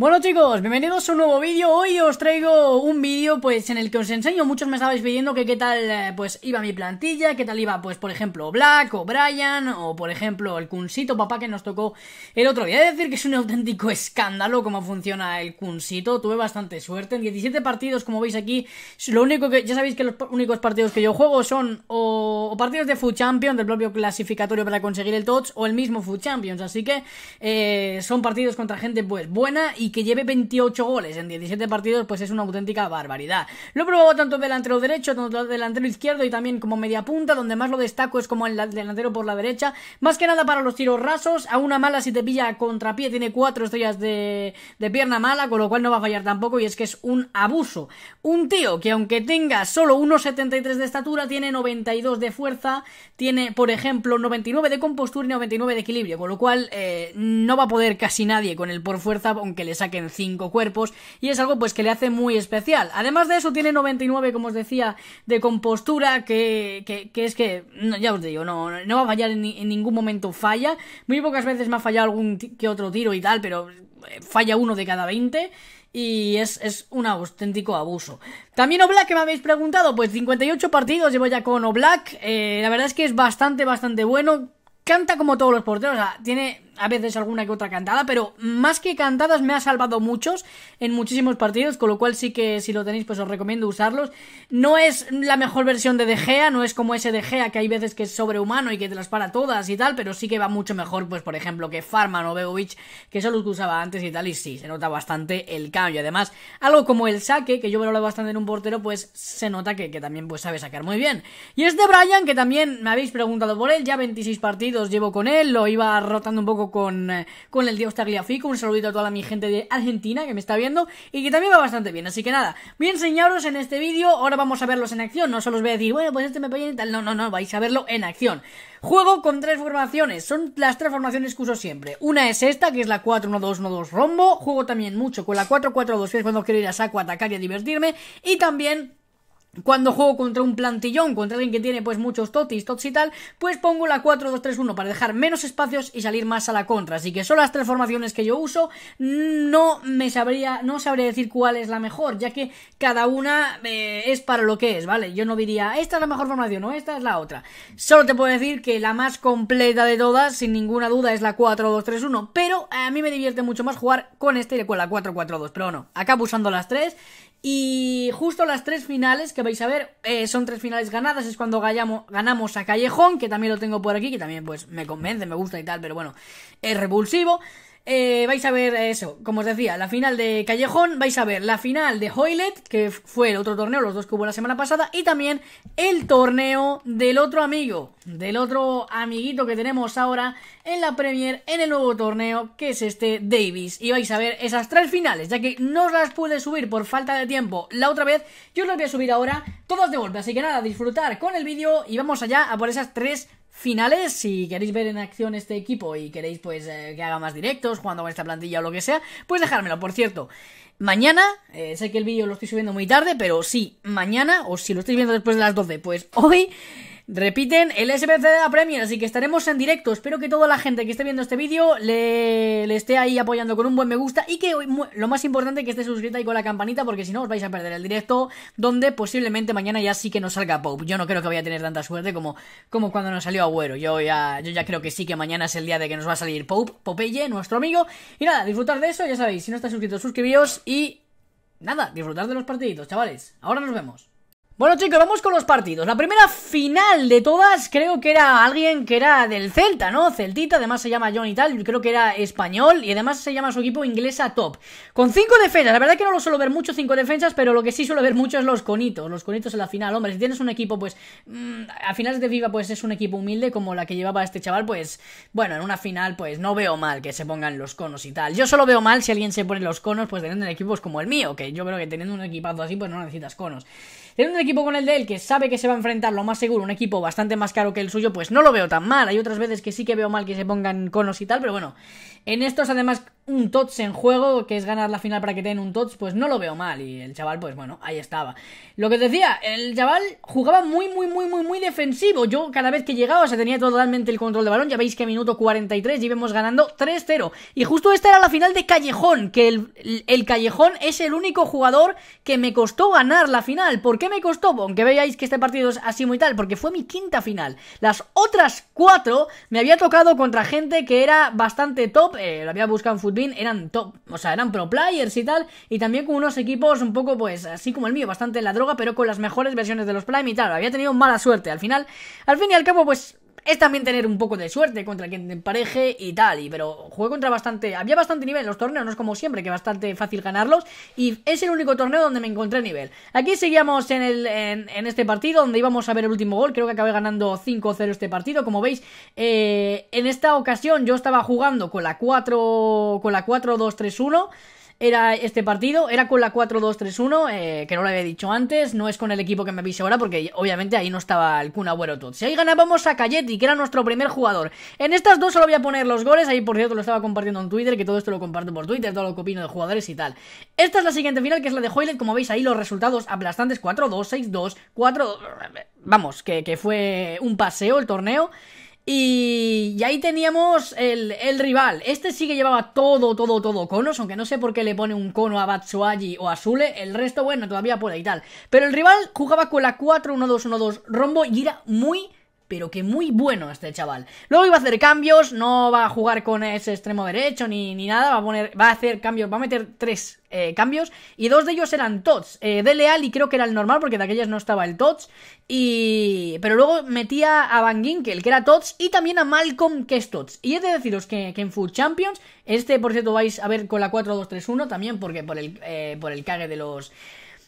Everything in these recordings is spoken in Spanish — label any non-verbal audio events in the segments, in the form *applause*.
Bueno chicos, bienvenidos a un nuevo vídeo, hoy os traigo un vídeo pues en el que os enseño, muchos me estabais pidiendo que qué tal eh, pues iba mi plantilla, qué tal iba pues por ejemplo Black o Brian o por ejemplo el Cunsito papá que nos tocó el otro día, de decir que es un auténtico escándalo cómo funciona el Cunsito, tuve bastante suerte, en 17 partidos como veis aquí, lo único que, ya sabéis que los únicos partidos que yo juego son o, partidos de Food Champions, del propio clasificatorio para conseguir el Touch o el mismo Food Champions, así que eh, son partidos contra gente pues buena y que lleve 28 goles en 17 partidos, pues es una auténtica barbaridad. Lo he probado tanto delantero derecho, tanto delantero izquierdo y también como media punta, donde más lo destaco es como el delantero por la derecha, más que nada para los tiros rasos, a una mala si te pilla contrapié, tiene 4 estrellas de, pierna mala, con lo cual no va a fallar tampoco y es que es un abuso. Un tío que aunque tenga solo 1,73 de estatura, tiene 92 de fuerza, tiene por ejemplo 99 de compostura y 99 de equilibrio, con lo cual eh, no va a poder casi nadie con el por fuerza, aunque saquen 5 cuerpos y es algo pues que le hace muy especial. Además de eso tiene 99 como os decía de compostura que, es que ya os digo, no, va a fallar en, ningún momento falla. Muy pocas veces me ha fallado algún que otro tiro y tal, pero eh, falla uno de cada 20 y es, un auténtico abuso. También Oblak, que me habéis preguntado, pues 58 partidos llevo ya con Oblak, eh, la verdad es que es bastante, bastante bueno, canta como todos los porteros, o sea, tiene a veces alguna que otra cantada, pero más que cantadas me ha salvado muchos en muchísimos partidos, con lo cual sí que si lo tenéis pues os recomiendo usarlos. No es la mejor versión de De no es como ese De que hay veces que es sobrehumano y que te las para todas y tal, pero sí que va mucho mejor pues por ejemplo que Farman o Begovic, que son los que usaba antes y tal, y sí, se nota bastante el cambio. Además, algo como el saque, que yo veo bastante en un portero, pues se nota que, que también pues sabe sacar muy bien. Y es de Brian, que también me habéis preguntado por él, ya 26 partidos llevo con él, lo iba rotando un poco con, eh, con el Dios Tagliafico. Un saludito a toda mi gente de Argentina que me está viendo y que también va bastante bien. Así que nada, voy a enseñaros en este vídeo. Ahora vamos a verlos en acción. No solo os voy a decir, bueno, pues este me pone y tal. No, no, no, vais a verlo en acción. Juego con tres formaciones, son las tres formaciones que uso siempre. Una es esta, que es la 4-1-2-1-2 rombo. Juego también mucho con la 4-4-2, que cuando quiero ir a saco, atacar y a divertirme. Y también cuando juego contra un plantillón, contra alguien que tiene pues muchos totis, tots y tal, pues pongo la 4-2-3-1 para dejar menos espacios y salir más a la contra. Así que son las tres formaciones que yo uso. No me sabría, no sabría decir cuál es la mejor, ya que cada una eh, es para lo que es, ¿vale? Yo no diría, esta es la mejor formación o esta es la otra. Solo te puedo decir que la más completa de todas, sin ninguna duda, es la 4-2-3-1, pero a mí me divierte mucho más jugar con esta y con la 4-4-2, pero no, acabo usando las tres y justo las tres finales que vais a ver, eh, son tres finales ganadas, es cuando ganamos a Callejón, que también lo tengo por aquí, que también pues me convence, me gusta y tal, pero bueno, es repulsivo. Eh, vais a ver eso, como os decía, la final de Callejón, vais a ver la final de Hoylet, que fue el otro torneo, los dos que hubo la semana pasada, y también el torneo del otro amigo, del otro amiguito que tenemos ahora en la Premier, en el nuevo torneo, que es este Davis. Y vais a ver esas tres finales, ya que no os las pude subir por falta de tiempo la otra vez, yo las voy a subir ahora, todos de vuelta así que nada, disfrutar con el vídeo y vamos allá a por esas tres finales finales. Si queréis ver en acción este equipo y queréis pues eh, que haga más directos, jugando con esta plantilla o lo que sea, pues dejármelo. Por cierto, mañana, eh, sé que el vídeo lo estoy subiendo muy tarde, pero sí, mañana, o si lo estoy viendo después de las 12, pues hoy Repiten el SPC de la Premier, así que estaremos en directo. Espero que toda la gente que esté viendo este vídeo le, esté ahí apoyando con un buen me gusta y que lo más importante que esté suscrita y con la campanita porque si no os vais a perder el directo donde posiblemente mañana ya sí que nos salga Pope. Yo no creo que vaya a tener tanta suerte como, como cuando nos salió Agüero. Yo ya, yo ya creo que sí que mañana es el día de que nos va a salir Pope, Popeye, nuestro amigo. Y nada, disfrutar de eso, ya sabéis, si no estáis suscritos, suscribíos y nada, disfrutar de los partiditos, chavales. Ahora nos vemos. Bueno chicos, vamos con los partidos. La primera final de todas creo que era alguien que era del Celta, ¿no? Celtita, además se llama John y tal, creo que era español y además se llama su equipo inglesa top. Con cinco defensas, la verdad que no lo suelo ver mucho cinco defensas, pero lo que sí suelo ver mucho es los conitos, los conitos en la final. Hombre, si tienes un equipo pues mm, a finales de viva pues es un equipo humilde como la que llevaba este chaval, pues bueno, en una final pues no veo mal que se pongan los conos y tal. Yo solo veo mal si alguien se pone los conos pues teniendo equipos como el mío, que yo creo que teniendo un equipazo así pues no necesitas conos. En un equipo con el de él que sabe que se va a enfrentar lo más seguro, un equipo bastante más caro que el suyo, pues no lo veo tan mal. Hay otras veces que sí que veo mal que se pongan conos y tal, pero bueno. En estos, además, un TOTS en juego, que es ganar la final para que te den un TOTS, pues no lo veo mal. Y el chaval, pues bueno, ahí estaba. Lo que os decía, el chaval jugaba muy, muy, muy, muy, muy defensivo. Yo cada vez que llegaba, Se tenía totalmente el control de balón. Ya veis que minuto 43 íbamos ganando 3-0. Y justo esta era la final de Callejón, que el, Callejón es el único jugador que me costó ganar la final. ¿Por qué me costó? Aunque veáis que este partido es así muy tal, porque fue mi quinta final. Las otras cuatro me había tocado contra gente que era bastante top, eh, lo había buscado en eran top, o sea, eran pro players y tal, y también con unos equipos un poco, pues, así como el mío, bastante la droga, pero con las mejores versiones de los Prime y tal. Había tenido mala suerte. Al final, al fin y al cabo, pues, es también tener un poco de suerte contra quien te empareje y tal, y, pero jugué contra bastante, había bastante nivel en los torneos, no es como siempre, que es bastante fácil ganarlos, y es el único torneo donde me encontré nivel. Aquí seguíamos en, el, en, este partido, donde íbamos a ver el último gol, creo que acabé ganando 5-0 este partido, como veis, eh, en esta ocasión yo estaba jugando con la 4, con la 4-2-3-1, era este partido, era con la 4-2-3-1, eh, que no lo había dicho antes, no es con el equipo que me avise ahora, porque obviamente ahí no estaba el Kun Agüero todo. Si ahí ganábamos a Cayeti, que era nuestro primer jugador. En estas dos solo voy a poner los goles, ahí por cierto lo estaba compartiendo en Twitter, que todo esto lo comparto por Twitter, todo lo que opino de jugadores y tal. Esta es la siguiente final, que es la de Hoylet, como veis ahí los resultados aplastantes, 4-2, 6-2, 4... vamos, que, que fue un paseo el torneo. Y, y ahí teníamos el, el, rival. Este sí que llevaba todo, todo, todo conos, aunque no sé por qué le pone un cono a Batsuagi o a Zule. El resto, bueno, todavía puede y tal. Pero el rival jugaba con la 4-1-2-1-2 rombo y era muy pero que muy bueno este chaval. Luego iba a hacer cambios, no va a jugar con ese extremo derecho ni, ni nada, va a, poner, va a hacer cambios, va a meter tres eh, cambios y dos de ellos eran Tots, eh, de Leal y creo que era el normal porque de aquellas no estaba el Tots, y... pero luego metía a Van Ginkel que era Tots y también a Malcolm que es Tots. Y he de deciros que, en Food Champions, este por cierto vais a ver con la 4-2-3-1 también porque por el, eh, por el cague de los...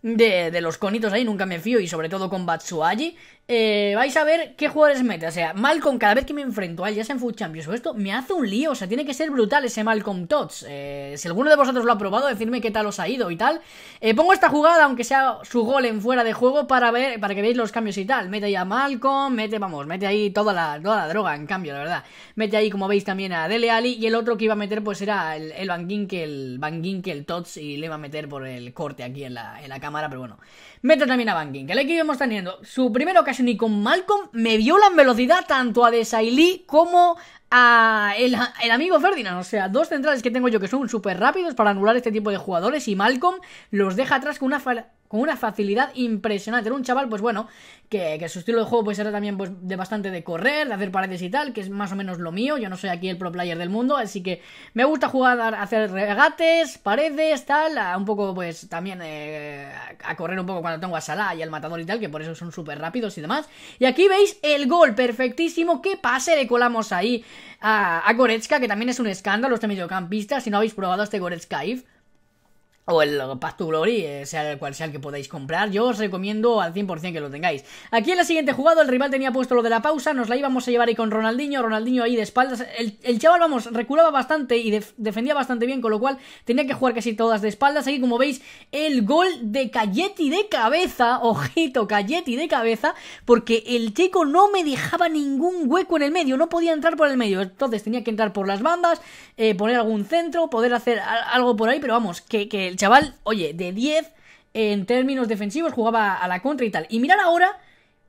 De, de, los conitos ahí, nunca me fío, y sobre todo con Batsuagi. Eh, vais a ver qué jugadores mete. O sea, Malcolm, cada vez que me enfrento a él, ya sea en Food Champions o esto, me hace un lío. O sea, tiene que ser brutal ese Malcolm Tots. Eh, si alguno de vosotros lo ha probado, decirme qué tal os ha ido y tal. Eh, pongo esta jugada, aunque sea su gol en fuera de juego, para ver para que veáis los cambios y tal. Mete ahí a Malcolm, mete, vamos, mete ahí toda la, la droga, en cambio, la verdad. Mete ahí, como veis, también a Dele Ali. Y el otro que iba a meter, pues era el, el Van Ginkel, Van Tots. Y le iba a meter por el corte aquí en la, cámara, pero bueno. Mete también a Van Ginkel. Aquí vamos teniendo su primera ocasión ni con Malcolm me la velocidad tanto a Desailly como a el, amigo Ferdinand. O sea, dos centrales que tengo yo que son súper rápidos para anular este tipo de jugadores y Malcolm los deja atrás con una con una facilidad impresionante. Era un chaval, pues bueno, que, su estilo de juego pues era también pues, de bastante de correr, de hacer paredes y tal, que es más o menos lo mío. Yo no soy aquí el pro player del mundo, así que me gusta jugar a hacer regates, paredes, tal, un poco pues también eh, a correr un poco cuando tengo a Salah y al matador y tal, que por eso son súper rápidos y demás. Y aquí veis el gol perfectísimo, qué pase le colamos ahí a, Goretzka, que también es un escándalo este mediocampista, si no habéis probado este Goretzka o el Path Glory, eh, sea el cual sea el que podáis comprar, yo os recomiendo al 100% que lo tengáis. Aquí en la siguiente jugada el rival tenía puesto lo de la pausa, nos la íbamos a llevar ahí con Ronaldinho, Ronaldinho ahí de espaldas, el, chaval, vamos, reculaba bastante y defendía bastante bien, con lo cual tenía que jugar casi todas de espaldas, aquí como veis, el gol de Cayeti de cabeza, ojito, Cayeti de cabeza, porque el chico no me dejaba ningún hueco en el medio, no podía entrar por el medio, entonces tenía que entrar por las bandas, eh, poner algún centro, poder hacer algo por ahí, pero vamos, que, que el chaval, oye, de 10 en términos defensivos, jugaba a la contra y tal. Y mirar ahora,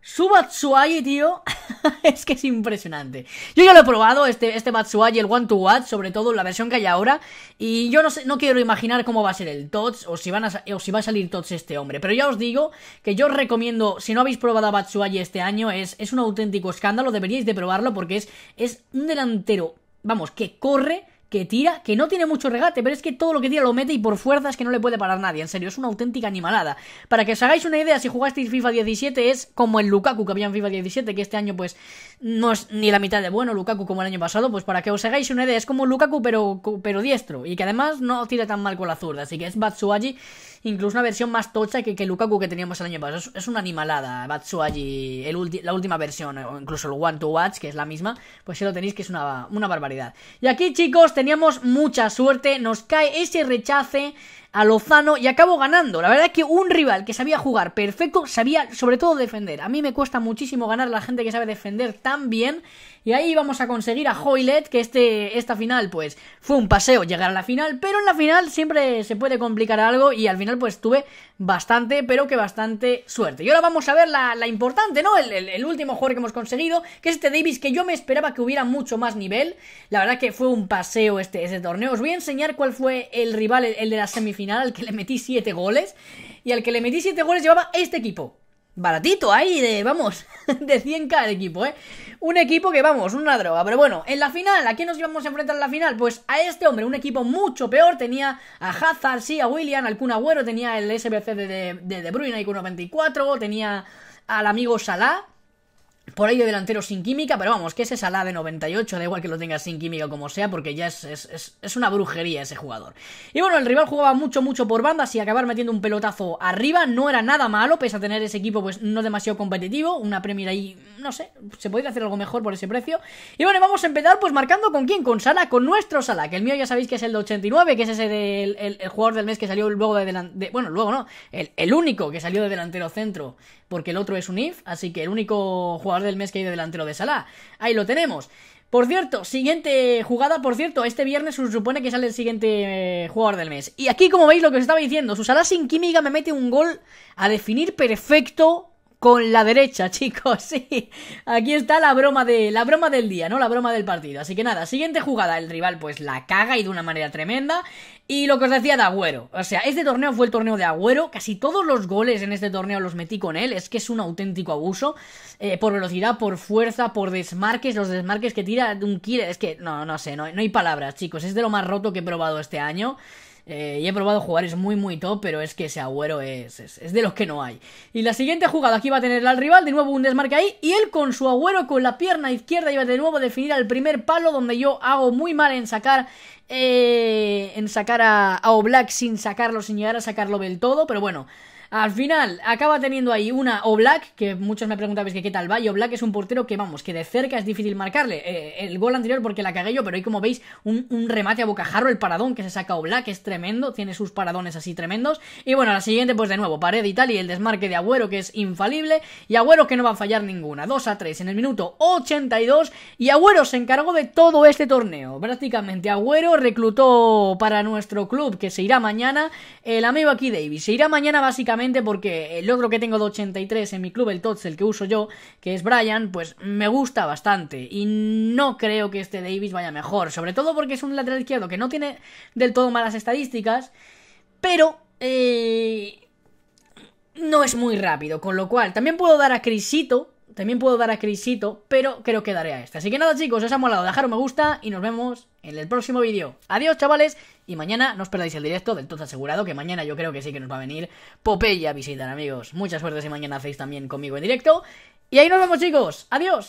su Batsuayi, tío, *laughs* es que es impresionante. Yo ya lo he probado, este, este Batsuayi, el One to Watch, sobre todo la versión que hay ahora. Y yo no, sé, no quiero imaginar cómo va a ser el Tots o si, va a salir Tots este hombre. Pero ya os digo que yo os recomiendo, si no habéis probado a Batsuayi este año, es, es un auténtico escándalo, deberíais de probarlo porque es, es un delantero, vamos, que corre que tira, que no tiene mucho regate, pero es que todo lo que tira lo mete y por fuerza es que no le puede parar nadie. En serio, es una auténtica animalada. Para que os hagáis una idea, si jugasteis FIFA 17 es como el Lukaku que había en FIFA 17, que este año pues no es ni la mitad de bueno Lukaku como el año pasado, pues para que os hagáis una idea, es como Lukaku pero, pero diestro y que además no tira tan mal con la zurda, así que es Batsuagi incluso una versión más tocha que, que Lukaku que teníamos el año pasado. Es, una animalada, Batsuagi, la última versión, o incluso el One to Watch, que es la misma, pues si lo tenéis que es una, una barbaridad. Y aquí chicos, teníamos mucha suerte, nos cae ese rechace a Lozano y acabo ganando. La verdad es que un rival que sabía jugar perfecto, sabía sobre todo defender. A mí me cuesta muchísimo ganar a la gente que sabe defender tan bien. Y ahí vamos a conseguir a Hoylet, que este, esta final pues fue un paseo llegar a la final, pero en la final siempre se puede complicar algo y al final pues tuve bastante, pero que bastante suerte. Y ahora vamos a ver la, importante, ¿no? El, último jugador que hemos conseguido, que es este Davis, que yo me esperaba que hubiera mucho más nivel. La verdad que fue un paseo este, este torneo. Os voy a enseñar cuál fue el rival, el de la semifinal final al que le metí 7 goles. Y al que le metí 7 goles llevaba este equipo. Baratito ahí, de, vamos, *laughs* de 100k el equipo, ¿eh? Un equipo que, vamos, una droga. Pero bueno, en la final, ¿a quién nos íbamos a enfrentar en la final? Pues a este hombre, un equipo mucho peor. Tenía a Hazard, sí, a William, al Kun Agüero, tenía el SBC de De, de, de Bruyne, con 94, tenía al amigo Salah por ahí de delantero sin química, pero vamos, que ese sala de 98, da igual que lo tengas sin química como sea, porque ya es, una brujería ese jugador. Y bueno, el rival jugaba mucho, mucho por bandas y acabar metiendo un pelotazo arriba no era nada malo, pese a tener ese equipo pues no demasiado competitivo, una Premier ahí, no sé, se podría hacer algo mejor por ese precio. Y bueno, vamos a empezar pues marcando con quién, con Sala, con nuestro Sala, que el mío ya sabéis que es el de 89, que es ese del el, jugador del mes que salió luego de, delantero, bueno, luego no, el, el único que salió de delantero centro, porque el otro es un IF, así que el único jugador del mes que hay de delantero de Salah. Ahí lo tenemos. Por cierto, siguiente jugada, por cierto, este viernes se supone que sale el siguiente eh, jugador del mes. Y aquí, como veis, lo que os estaba diciendo, su Salah sin química me mete un gol a definir perfecto con la derecha, *laughs* chicos. Sí, aquí está la broma de la broma del día, ¿no? La broma del partido. Así que nada, siguiente jugada, el rival pues la caga y de una manera tremenda. Y lo que os decía de Agüero, o sea, este torneo fue el torneo de Agüero, casi todos los goles en este torneo los metí con él, es que es un auténtico abuso, eh, por velocidad, por fuerza, por desmarques, los desmarques que tira un killer, es que no, no sé, no hay palabras, chicos, es de lo más roto que he probado este año. Eh, y he probado jugadores muy muy top, pero es que ese agüero es, es, de los que no hay. Y la siguiente jugada aquí va a tener al rival, de nuevo un desmarque ahí, y él con su agüero con la pierna izquierda iba de nuevo a definir al primer palo, donde yo hago muy mal en sacar eh, en sacar a, a black sin sacarlo, sin llegar a sacarlo del todo, pero bueno, al final, acaba teniendo ahí una Oblak, que muchos me preguntabais que qué tal va, y Oblak es un portero que, vamos, que de cerca es difícil marcarle. Eh, el gol anterior porque la cagué yo, pero ahí como veis, un, remate a bocajarro, el paradón que se saca Oblak es tremendo, tiene sus paradones así tremendos. Y bueno, la siguiente, pues de nuevo, pared y tal, y el desmarque de Agüero, que es infalible, y Agüero que no va a fallar ninguna. 2 a 3 en el minuto 82, y Agüero se encargó de todo este torneo. Prácticamente Agüero reclutó para nuestro club, que se irá mañana, el amigo aquí Davis, se irá mañana básicamente porque el otro que tengo de 83 en mi club, el Tots, el que uso yo, que es Brian, pues me gusta bastante. Y no creo que este Davis vaya mejor, sobre todo porque es un lateral izquierdo que no tiene del todo malas estadísticas, pero... Eh, no es muy rápido, con lo cual también puedo dar a Crisito, también puedo dar a Crisito, pero creo que daré a este. Así que nada chicos, os ha molado, dejar un me gusta y nos vemos en el próximo vídeo. Adiós chavales y mañana no os perdáis el directo del todo asegurado, que mañana yo creo que sí que nos va a venir Popeye a visitar amigos. Mucha suerte si mañana hacéis también conmigo en directo. Y ahí nos vemos chicos, adiós.